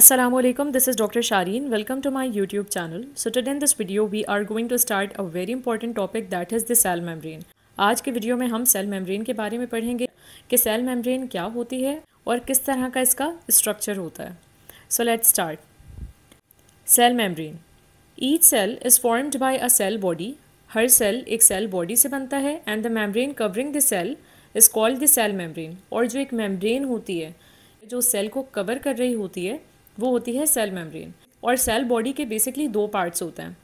Assalamualaikum this is Dr. Shareen welcome to my YouTube channel so today in this video we are going to start a very important topic that is the cell membrane आज के video में हम cell membrane के बारे में पढ़ेंगे कि cell membrane क्या होती है और किस तरह का इसका स्ट्रक्चर होता है so let's start cell membrane each cell is formed by a cell body हर सेल एक सेल बॉडी से बनता है and the membrane covering the cell is called the cell membrane और जो एक मेम्ब्रेन होती है जो सेल को कवर कर रही होती है वो होती है सेल मेम्ब्रेन और सेल बॉडी के बेसिकली दो पार्ट्स होते हैं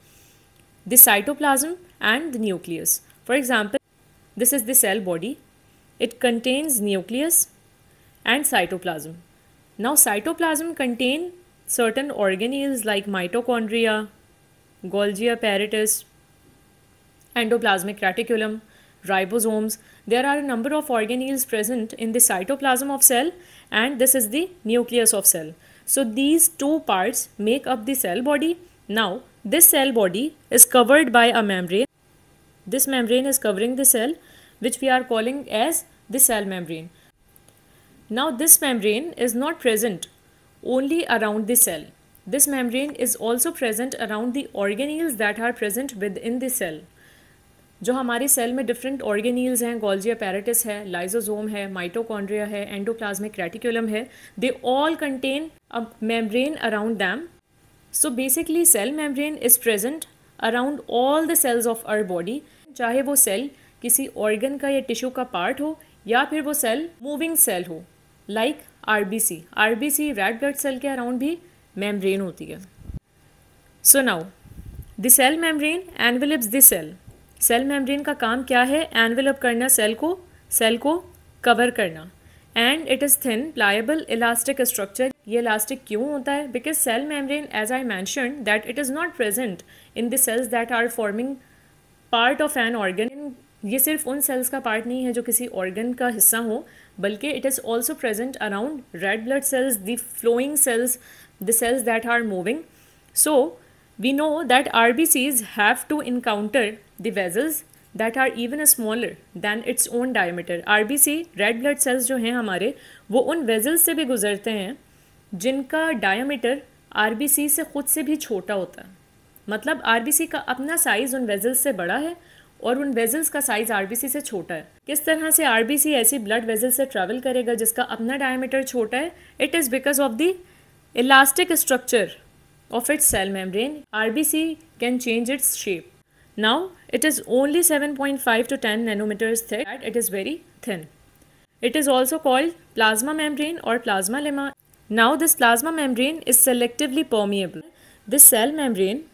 the cytoplasm and the nucleus for example this is the cell body it contains nucleus and cytoplasm now cytoplasm contain certain organelles like mitochondria Golgi apparatus endoplasmic reticulum ribosomes there are a number of organelles present in the cytoplasm of cell and this is the nucleus of cell So these two parts make up the cell body. Now this cell body is covered by a membrane. This membrane is covering the cell which we are calling as the cell membrane. Now this membrane is not present only around the cell. This membrane is also present around the organelles that are present within the cell. जो हमारे cell में different organelles हैं गोल्जिया पैराटिस है lysosome है mitochondria है endoplasmic reticulum है they all contain a membrane around them so basically cell membrane is present around all the cells of our body चाहे वो सेल किसी ऑर्गन का या टिश्यू का पार्ट हो या फिर वो सेल मूविंग सेल हो like R B C R B C red blood cell के अराउंड भी मेम्ब्रेन होती है so now the cell membrane envelops the cell cell membrane का काम क्या है एनवेलप करना सेल को सेल को कवर करना and it is thin pliable elastic structure ये इलास्टिक क्यों होता है because cell membrane as I mention that it is not present in the cells that are forming part of an organ ये सिर्फ उन sales का part नहीं है जो किसी ऑर्गन का हिस्सा हो बल्कि it is also present around red blood cells the flowing cells the cells that are moving so We know that RBCs have to encounter the vessels that are even smaller than its own diameter R B C red blood cells जो हैं हमारे वो उन vessels से भी गुजरते हैं जिनका डायमीटर आर बी सी से ख़ुद से भी छोटा होता है मतलब आर बी सी का अपना साइज़ उन से बड़ा है और उन वेजल्स का साइज़ आर बी सी से छोटा है किस तरह से आर बी सी ऐसी ब्लड वेजल से ट्रैवल करेगा जिसका अपना डायमीटर छोटा है it is because of the elastic structure of its cell membrane, RBC can change its shape. Now, it is only 7.5 to 10 nanometers thick and it is very thin. It is also called plasma membrane or plasma lemma. Now, this plasma membrane is selectively permeable. This cell membrane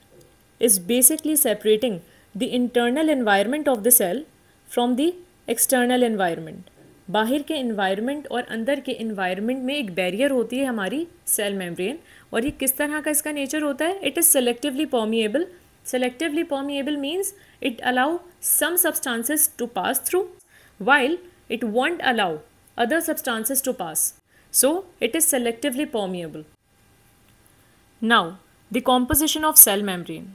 is basically separating the internal environment of the cell from the external environment. बाहर के environment और अंदर के environment में एक barrier होती है हमारी सेल मेम्ब्रेन और ये किस तरह का इसका नेचर होता है it is selectively permeable selectively permeable means it allow some substances to pass through while it won't allow other substances to pass so it is selectively permeable now the composition of cell membrane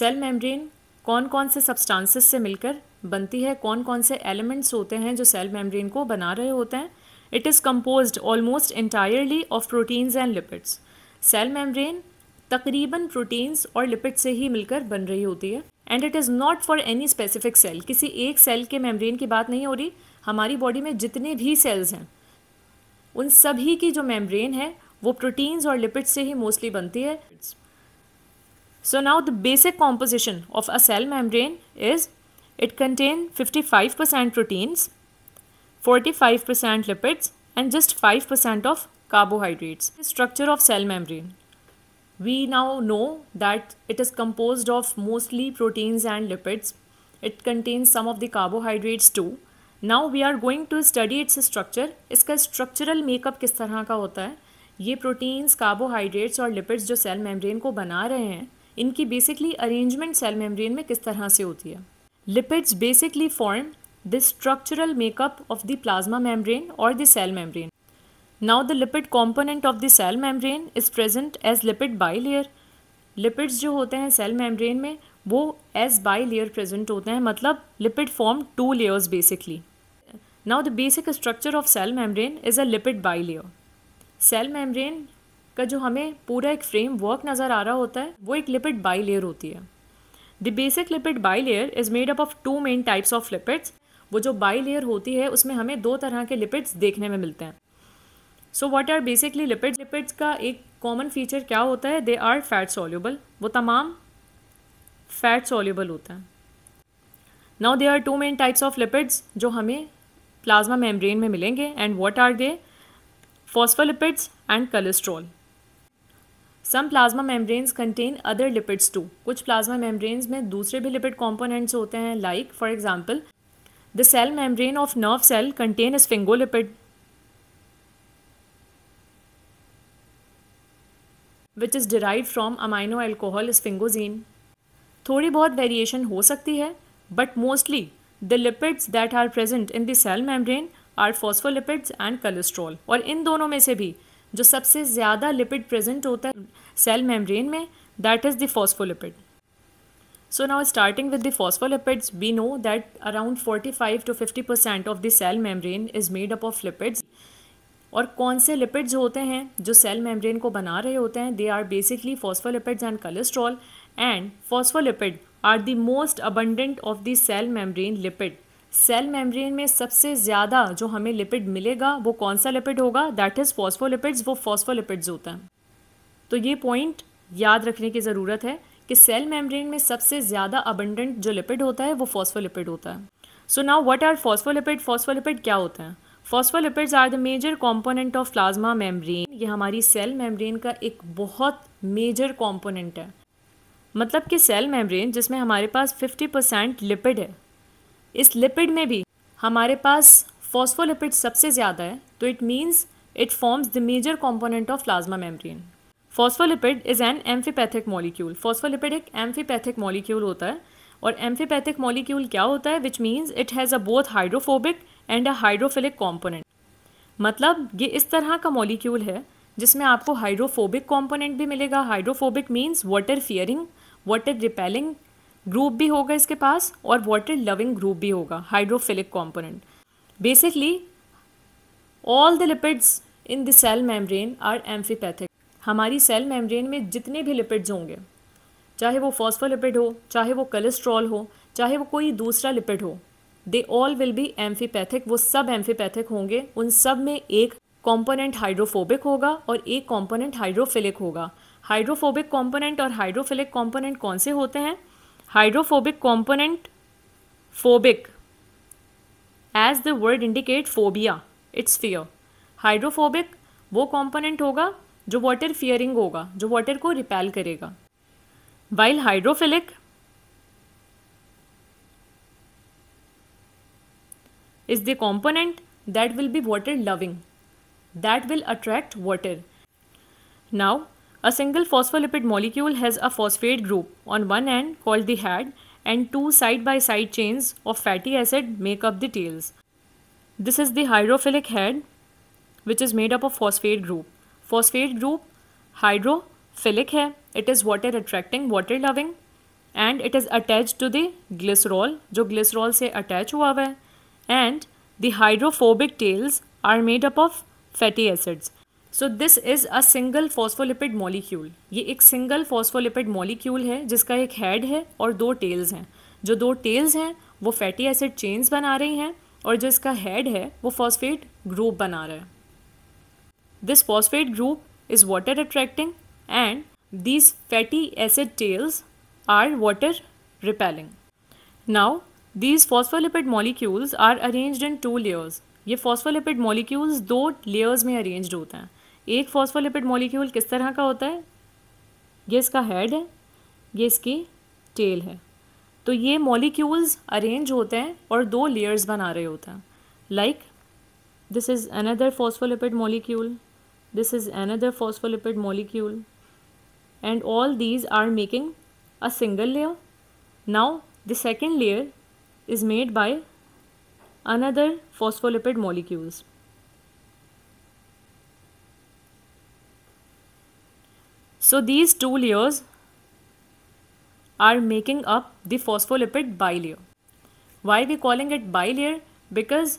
cell membrane कौन कौन से substances से मिलकर बनती है कौन कौन से एलिमेंट्स होते हैं जो सेल मेम्ब्रेन को बना रहे होते हैं it is compose almost entirely of proteins and lipids cell membrane तकरीबन प्रोटीन्स और लिपिड से ही मिलकर बन रही होती है and it is not for any specific cell किसी एक सेल के मेम्ब्रेन की बात नहीं हो रही हमारी बॉडी में जितने भी सेल्स हैं उन सभी की जो मेम्ब्रेन है वो प्रोटीन्स और लिपिड से ही मोस्टली बनती है so now the basic composition of a cell membrane is It contains 55% proteins, 45% lipids and just 5% of carbohydrates. The structure of cell membrane. We now know that it is composed of mostly proteins and lipids. It contains some of the carbohydrates too. Now we are going to study its structure. इसका structural makeup किस तरह का होता है proteins, carbohydrates, और lipids जो cell membrane को बना रहे हैं इनकी basically arrangement cell membrane में किस तरह से होती है Lipids basically form the structural makeup of the plasma membrane or the cell membrane. Now the lipid component of the cell membrane is present as lipid bilayer. Lipids jo hote hain cell membrane mein wo as bilayer present hote hain matlab lipid form two layers basically. Now the basic structure of cell membrane is a lipid bilayer. Cell membrane का जो हमें पूरा एक frame work नज़र आ रहा होता है वो एक लिपिड बाई लेयर होती है the basic lipid bilayer is made up of two main types of lipids वो जो बाई लेयर होती है उसमें हमें दो तरह के लिपिड्स देखने में मिलते हैं so what are basically lipids lipids का एक कॉमन फीचर क्या होता है दे आर फैट सॉल्यूबल वो तमाम फैट सॉल्यूबल होते हैं now they are two main types of lipids जो हमें प्लाज्मा मेम्ब्रेन में मिलेंगे and what are they phospholipids and cholesterol some plasma membranes contain other lipids too कुछ प्लाज्मा मेम्ब्रेन्स में दूसरे भी लिपिड कॉम्पोनेंट्स होते हैं like for example the cell membrane of nerve cell contain sphingolipid which is derive from amino alcohol sphingosine थोड़ी बहुत variation हो सकती है but mostly the lipids that are present in the cell membrane are phospholipids and cholesterol और इन दोनों में से भी जो सबसे ज़्यादा लिपिड प्रेजेंट होता है सेल मेम्ब्रेन में that is the phospholipid so now starting with the phospholipids we know that around 45 to 50 percent of the cell membrane is made up of lipids और कौन से लिपिड्स होते हैं जो सेल मेम्ब्रेन को बना रहे होते हैं they are basically phospholipids and cholesterol and phospholipid are the most abundant of the cell membrane lipid cell membrane में सबसे ज़्यादा जो हमें लिपिड मिलेगा वो कौन सा लिपिड होगा दैट इज़ फॉस्फोलिपिड्स वो फॉस्फोलिपिड्स होते हैं तो ये पॉइंट याद रखने की ज़रूरत है कि सेल मेम्ब्रेन में सबसे ज़्यादा अबंडेंट जो लिपिड होता है वो फॉस्फोलिपिड होता है so now what are phospholipid phospholipid क्या होता है phospholipids are the major component of plasma membrane ये हमारी सेल मेम्ब्रेन का एक बहुत मेजर कॉम्पोनेंट है मतलब कि सेल मेम्ब्रेन जिसमें हमारे पास 50 परसेंट लिपिड है इस लिपिड में भी हमारे पास फॉस्फोलिपिड सबसे ज़्यादा है तो it means it forms the major component of plasma membrane phospholipid is an amphipathic molecule phospholipid एक एम्फीपैथिक मॉलिक्यूल होता है और एम्फीपैथिक मॉलिक्यूल क्या होता है which means it has a both hydrophobic and a hydrophilic component मतलब ये इस तरह का मॉलिक्यूल है जिसमें आपको हाइड्रोफोबिक कॉम्पोनेंट भी मिलेगा hydrophobic means water fearing water repelling group भी होगा इसके पास और वाटर लविंग ग्रुप भी होगा hydrophilic component basically all the lipids in the cell membrane are amphipathic हमारी सेल मेम्ब्रेन में जितने भी लिपिड्स होंगे चाहे वो फॉस्फोलिपिड हो चाहे वो कोलेस्ट्रॉल हो चाहे वो कोई दूसरा लिपिड हो they all will be amphipathic वो सब एम्फीपैथिक होंगे उन सब में एक कॉम्पोनेंट हाइड्रोफोबिक होगा और एक कॉम्पोनेंट हाइड्रोफिलिक होगा हाइड्रोफोबिक कॉम्पोनेंट और हाइड्रोफिलिक कॉम्पोनेंट कौन से होते हैं hydrophobic component phobic as the word indicate phobia it's fear hydrophobic वो कॉम्पोनेंट होगा जो वाटर फियरिंग होगा जो वाटर को रिपेल करेगा while hydrophilic is the component that will be water loving that will attract water now A single phospholipid molecule has a phosphate group on one end called the head and two side-by-side -side chains of fatty acid make up the tails. This is the hydrophilic head which is made up of phosphate group. Phosphate group hydrophilic है it is water attracting water loving and it is attached to the glycerol जो glycerol से attach हुआ हुआ and the hydrophobic tails are made up of fatty acids. So this is a single phospholipid molecule ये एक single phospholipid molecule है जिसका एक head है और दो टेल्स हैं जो दो टेल्स हैं वो फैटी एसिड चेन्स बना रही हैं और जो इसका हेड है वो फॉस्फेट ग्रुप बना रहा है this phosphate group is water attracting and these fatty acid tails are water repelling now these phospholipid molecules are arranged in two layers ये फॉस्फोलिपिड मॉलिक्यूल्स दो लेयर्स में अरेंज्ड होते हैं एक फॉस्फोलिपिड मॉलिक्यूल किस तरह का होता है ये इसका हेड है ये इसकी टेल है तो ये मॉलिक्यूल्स अरेंज होते हैं और दो लेयर्स बना रहे होते हैं like this is another phospholipid molecule this is another phospholipid molecule and all these are making a single layer now the second layer is made by another phospholipid molecules So these two layers are making up the phospholipid bilayer. Why we calling it bilayer? Because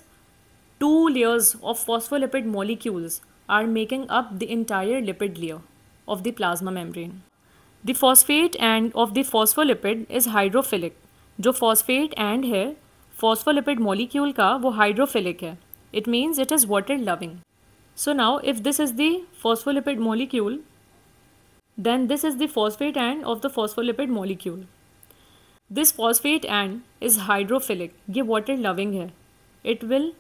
two layers of phospholipid molecules are making up the entire lipid layer of the plasma membrane. The phosphate and of the phospholipid is hydrophilic. जो phosphate and है phospholipid molecule का वो hydrophilic है. It means it is water loving. So now if this is the phospholipid molecule then this is the phosphate end of the phospholipid molecule. This phosphate end is hydrophilic. ye water loving hai It will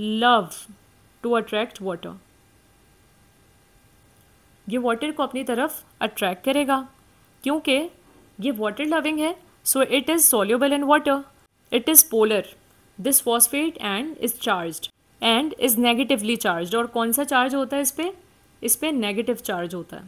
love to attract water. ye water ko apni taraf attract karega kyunki ye water loving hai So it is soluble in water. It is polar. This phosphate end is charged and is negatively charged. और kaun sa charge hota hai is pe is pe negative charge hota hai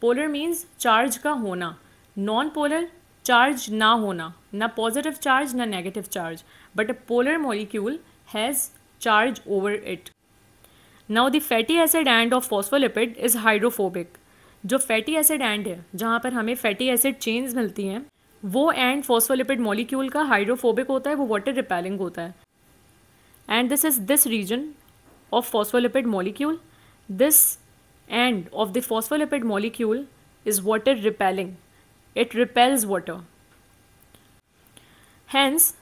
polar means charge का होना non polar charge ना होना ना positive charge ना negative charge but a polar molecule has charge over it now the fatty acid end of phospholipid is hydrophobic जो fatty acid end है जहाँ पर हमें फैटी एसिड चेंज मिलती हैं वो एंड फॉस्फोलिपिड मॉलिक्यूल का हाइड्रोफोबिक होता है वो वाटर रिपेलिंग होता है and this is this region of phospholipid molecule this end of the phospholipid molecule is water repelling it repels water hence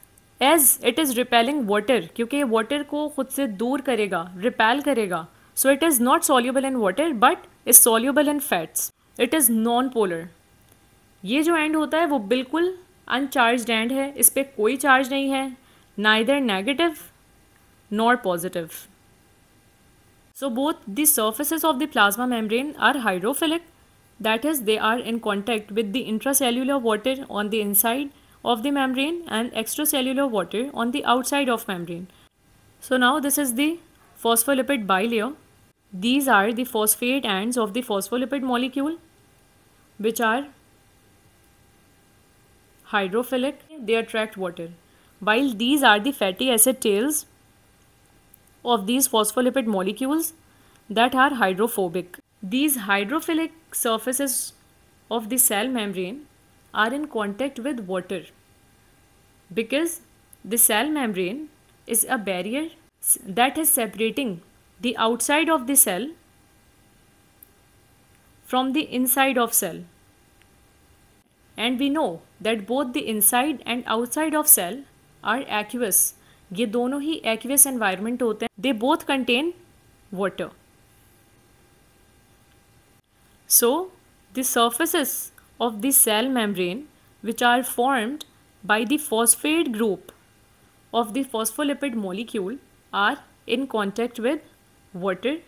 as it is repelling water क्योंकि ये water को खुद से दूर करेगा रिपेल करेगा so it is not soluble in water but is soluble in fats it is non polar ये जो एंड होता है वो बिल्कुल अनचार्ज एंड है इस पर कोई चार्ज नहीं है ना इधर negative not positive So both the surfaces of the plasma membrane are hydrophilic that is they are in contact with the intracellular water on the inside of the membrane and extracellular water on the outside of membrane. So now this is the phospholipid bilayer. These are the phosphate ends of the phospholipid molecule which are hydrophilic, they attract water. While these are the fatty acid tails of these phospholipid molecules that are hydrophobic. These hydrophilic surfaces of the cell membrane are in contact with water because the cell membrane is a barrier that is separating the outside of the cell from the inside of cell and we know that both the inside and outside of cell are aqueous ये दोनों ही aqueous environment होते हैं they both contain water. So, the surfaces of the cell membrane which are formed by the phosphate group of the phospholipid molecule are in contact with water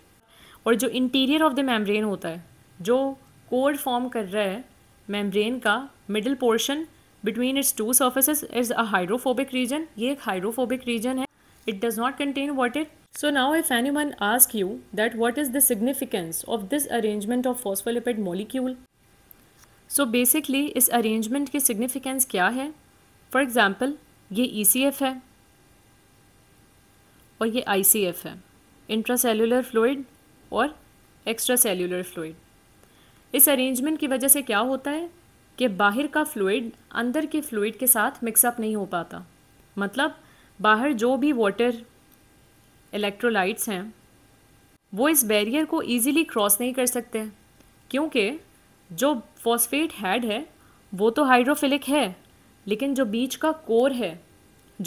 or the interior of the membrane hota hai, jo core form kar raha hai, membrane ka middle portion between its two surfaces is a hydrophobic region. Ye hydrophobic region hai. It does not contain water So now if anyone asks you that what is the significance of this arrangement of phospholipid molecule? So basically इस arrangement की significance क्या है For example ये ECF है और ये ICF है intracellular fluid और एक्स्ट्रा सेलुलर फ्लूड इस अरेंजमेंट की वजह से क्या होता है कि बाहर का फ्लूड अंदर के फ्लूड के साथ मिक्सअप नहीं हो पाता मतलब बाहर जो भी वाटर इलेक्ट्रोलाइट्स हैं वो इस बैरियर को ईज़िली क्रॉस नहीं कर सकते क्योंकि जो फॉस्फेट हैड है वो तो हाइड्रोफिलिक है लेकिन जो बीच का कोर है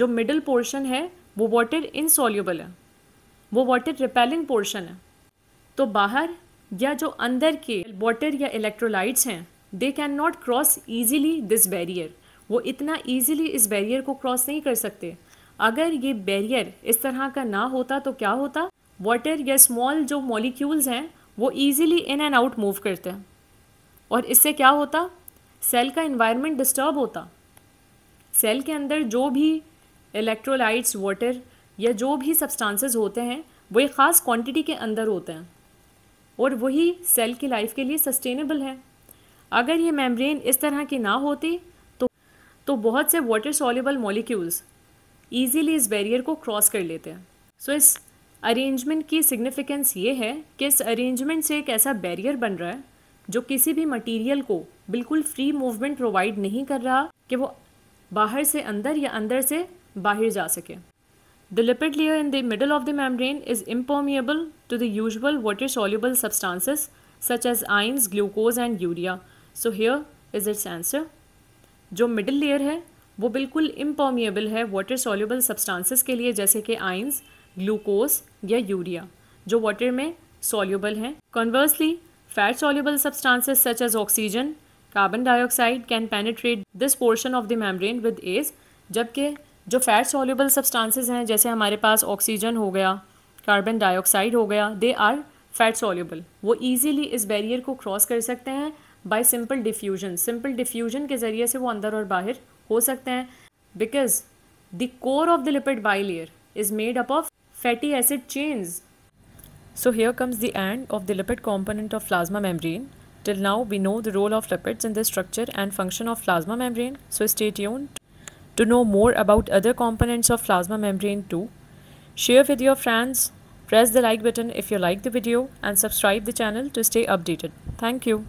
जो मिडल पोर्शन है वो वाटर इनसॉल्यूबल है वो वाटर रिपेलिंग पोर्शन है तो बाहर या जो अंदर के वाटर या इलेक्ट्रोलाइट्स हैं they can not cross easily this barrier वो इतना ईजीली इस बैरियर को क्रॉस नहीं कर सकते अगर ये बैरियर इस तरह का ना होता तो क्या होता वाटर या स्मॉल जो मॉलिक्यूल्स हैं वो easily in and out move करते हैं और इससे क्या होता सेल का इन्वायरमेंट डिस्टर्ब होता सेल के अंदर जो भी इलेक्ट्रोलाइट्स वाटर या जो भी सब्सटेंसेस होते हैं वो एक ख़ास क्वांटिटी के अंदर होते हैं और वही सेल की लाइफ के लिए सस्टेनेबल है अगर ये मेम्ब्रेन इस तरह की ना होती तो तो बहुत से वाटर सॉल्युबल मॉलिक्यूल्स ईजीली इस बैरियर को क्रॉस कर लेते हैं सो so, इस अरेंजमेंट की सिग्निफिकेंस ये है कि इस अरेंजमेंट से एक ऐसा बैरियर बन रहा है जो किसी भी मटेरियल को बिल्कुल फ्री मूवमेंट प्रोवाइड नहीं कर रहा कि वो बाहर से अंदर या अंदर से बाहर जा सके the lipid layer in the middle of the membrane is impermeable to the usual water soluble substances such as ions glucose and urea so here is its answer जो मिडिल लेयर है वो बिल्कुल इम्पॉमिएबल है वाटर सोल्यूबल सब्सटेंसेस के लिए जैसे कि ions glucose या यूरिया जो वाटर में सोल्यूबल हैं conversely fat soluble substances such as oxygen carbon dioxide can penetrate this portion of the membrane with ease जबकि जो फैट सॉल्यूबल सब्सटेंसेस हैं जैसे हमारे पास ऑक्सीजन हो गया कार्बन डाइऑक्साइड हो गया दे आर फैट सोल्यूबल वो ईजीली इस बैरियर को क्रॉस कर सकते हैं By simple diffusion, simple diffusion के ज़रिए से वो अंदर और बाहर हो सकते हैं because the core of the lipid bilayer is made up of fatty acid chains So here comes the end of the lipid component of plasma membrane. Till now we know the role of lipids in the structure and function of plasma membrane. So stay tuned to know more about other components of plasma membrane too. Share with your friends, press the like button if you like the video and subscribe the channel to stay updated. Thank you.